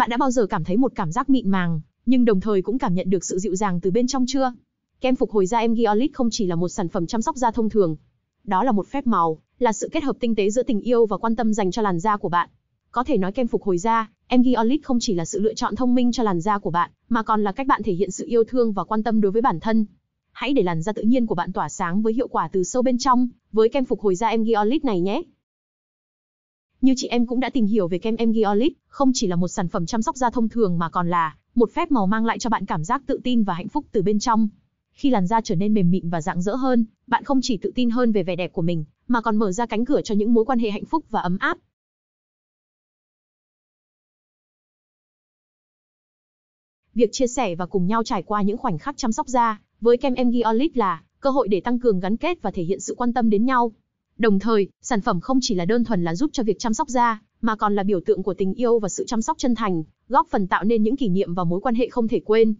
Bạn đã bao giờ cảm thấy một cảm giác mịn màng, nhưng đồng thời cũng cảm nhận được sự dịu dàng từ bên trong chưa? Kem phục hồi da em không chỉ là một sản phẩm chăm sóc da thông thường. Đó là một phép màu, là sự kết hợp tinh tế giữa tình yêu và quan tâm dành cho làn da của bạn. Có thể nói kem phục hồi da, em không chỉ là sự lựa chọn thông minh cho làn da của bạn, mà còn là cách bạn thể hiện sự yêu thương và quan tâm đối với bản thân. Hãy để làn da tự nhiên của bạn tỏa sáng với hiệu quả từ sâu bên trong, với kem phục hồi da em này nhé. Như chị em cũng đã tìm hiểu về kem em không chỉ là một sản phẩm chăm sóc da thông thường mà còn là một phép màu mang lại cho bạn cảm giác tự tin và hạnh phúc từ bên trong. Khi làn da trở nên mềm mịn và rạng rỡ hơn, bạn không chỉ tự tin hơn về vẻ đẹp của mình, mà còn mở ra cánh cửa cho những mối quan hệ hạnh phúc và ấm áp. Việc chia sẻ và cùng nhau trải qua những khoảnh khắc chăm sóc da với kem em là cơ hội để tăng cường gắn kết và thể hiện sự quan tâm đến nhau. Đồng thời, sản phẩm không chỉ là đơn thuần là giúp cho việc chăm sóc da, mà còn là biểu tượng của tình yêu và sự chăm sóc chân thành, góp phần tạo nên những kỷ niệm và mối quan hệ không thể quên.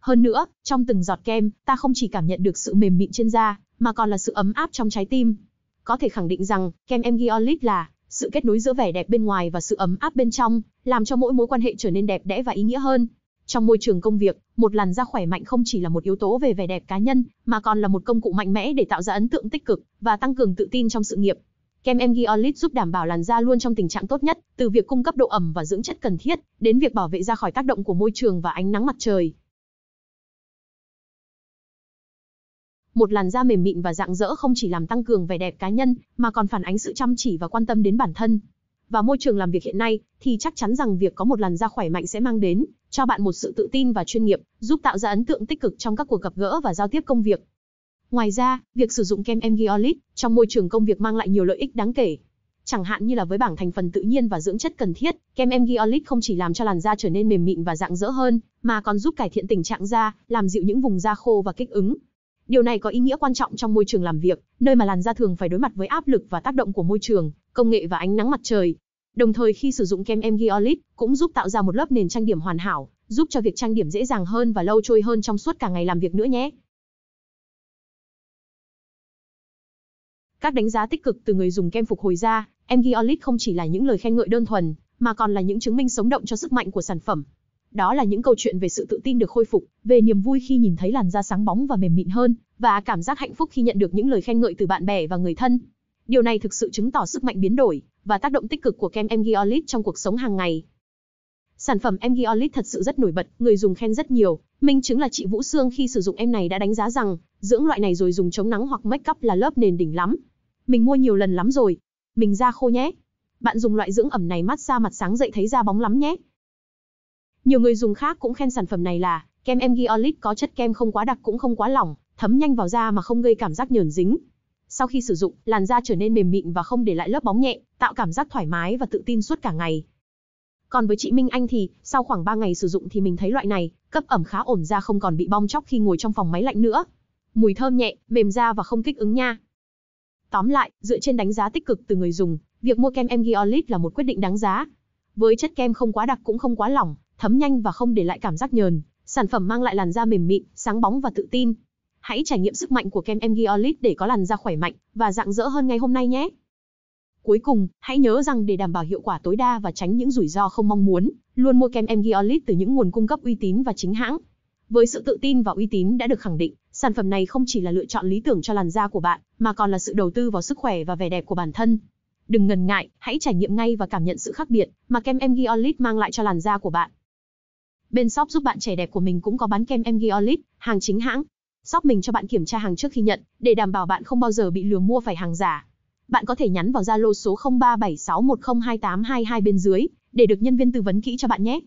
Hơn nữa, trong từng giọt kem, ta không chỉ cảm nhận được sự mềm mịn trên da, mà còn là sự ấm áp trong trái tim. Có thể khẳng định rằng, kem Emgiolit là sự kết nối giữa vẻ đẹp bên ngoài và sự ấm áp bên trong, làm cho mỗi mối quan hệ trở nên đẹp đẽ và ý nghĩa hơn. Trong môi trường công việc, một làn da khỏe mạnh không chỉ là một yếu tố về vẻ đẹp cá nhân, mà còn là một công cụ mạnh mẽ để tạo ra ấn tượng tích cực và tăng cường tự tin trong sự nghiệp. Kem MG giúp đảm bảo làn da luôn trong tình trạng tốt nhất, từ việc cung cấp độ ẩm và dưỡng chất cần thiết, đến việc bảo vệ da khỏi tác động của môi trường và ánh nắng mặt trời. Một làn da mềm mịn và rạng rỡ không chỉ làm tăng cường vẻ đẹp cá nhân, mà còn phản ánh sự chăm chỉ và quan tâm đến bản thân. Và môi trường làm việc hiện nay, thì chắc chắn rằng việc có một làn da khỏe mạnh sẽ mang đến cho bạn một sự tự tin và chuyên nghiệp, giúp tạo ra ấn tượng tích cực trong các cuộc gặp gỡ và giao tiếp công việc. Ngoài ra, việc sử dụng kem Emgiolit trong môi trường công việc mang lại nhiều lợi ích đáng kể. Chẳng hạn như là với bảng thành phần tự nhiên và dưỡng chất cần thiết, kem Emgiolit không chỉ làm cho làn da trở nên mềm mịn và rạng rỡ hơn, mà còn giúp cải thiện tình trạng da, làm dịu những vùng da khô và kích ứng. Điều này có ý nghĩa quan trọng trong môi trường làm việc, nơi mà làn da thường phải đối mặt với áp lực và tác động của môi trường, công nghệ và ánh nắng mặt trời. Đồng thời khi sử dụng kem Emgiolit cũng giúp tạo ra một lớp nền trang điểm hoàn hảo, giúp cho việc trang điểm dễ dàng hơn và lâu trôi hơn trong suốt cả ngày làm việc nữa nhé. Các đánh giá tích cực từ người dùng kem phục hồi da, Emgiolit không chỉ là những lời khen ngợi đơn thuần, mà còn là những chứng minh sống động cho sức mạnh của sản phẩm. Đó là những câu chuyện về sự tự tin được khôi phục, về niềm vui khi nhìn thấy làn da sáng bóng và mềm mịn hơn, và cảm giác hạnh phúc khi nhận được những lời khen ngợi từ bạn bè và người thân. Điều này thực sự chứng tỏ sức mạnh biến đổi, và tác động tích cực của kem Emgiolit trong cuộc sống hàng ngày. Sản phẩm Emgiolit thật sự rất nổi bật, người dùng khen rất nhiều. Minh chứng là chị Vũ Sương khi sử dụng em này đã đánh giá rằng, dưỡng loại này rồi dùng chống nắng hoặc make up là lớp nền đỉnh lắm. Mình mua nhiều lần lắm rồi. Mình da khô nhé. Bạn dùng loại dưỡng ẩm này mát xa mặt sáng dậy thấy da bóng lắm nhé. Nhiều người dùng khác cũng khen sản phẩm này là kem Emgiolit có chất kem không quá đặc cũng không quá lỏng, thấm nhanh vào da mà không gây cảm giác nhờn dính, sau khi sử dụng, làn da trở nên mềm mịn và không để lại lớp bóng nhẹ, tạo cảm giác thoải mái và tự tin suốt cả ngày. Còn với chị Minh Anh thì, sau khoảng 3 ngày sử dụng thì mình thấy loại này, cấp ẩm khá ổn da không còn bị bong chóc khi ngồi trong phòng máy lạnh nữa. Mùi thơm nhẹ, mềm da và không kích ứng nha. Tóm lại, dựa trên đánh giá tích cực từ người dùng, việc mua kem Emgiolit là một quyết định đáng giá. Với chất kem không quá đặc cũng không quá lỏng, thấm nhanh và không để lại cảm giác nhờn, sản phẩm mang lại làn da mềm mịn, sáng bóng và tự tin. Hãy trải nghiệm sức mạnh của kem em để có làn da khỏe mạnh và rạng rỡ hơn ngay hôm nay nhé. Cuối cùng, hãy nhớ rằng để đảm bảo hiệu quả tối đa và tránh những rủi ro không mong muốn, luôn mua kem em từ những nguồn cung cấp uy tín và chính hãng. Với sự tự tin và uy tín đã được khẳng định, sản phẩm này không chỉ là lựa chọn lý tưởng cho làn da của bạn, mà còn là sự đầu tư vào sức khỏe và vẻ đẹp của bản thân. Đừng ngần ngại, hãy trải nghiệm ngay và cảm nhận sự khác biệt mà kem em mang lại cho làn da của bạn. Bên shop giúp bạn trẻ đẹp của mình cũng có bán kem em hàng chính hãng. Shop mình cho bạn kiểm tra hàng trước khi nhận, để đảm bảo bạn không bao giờ bị lừa mua phải hàng giả. Bạn có thể nhắn vào Zalo số 0376102822 bên dưới để được nhân viên tư vấn kỹ cho bạn nhé.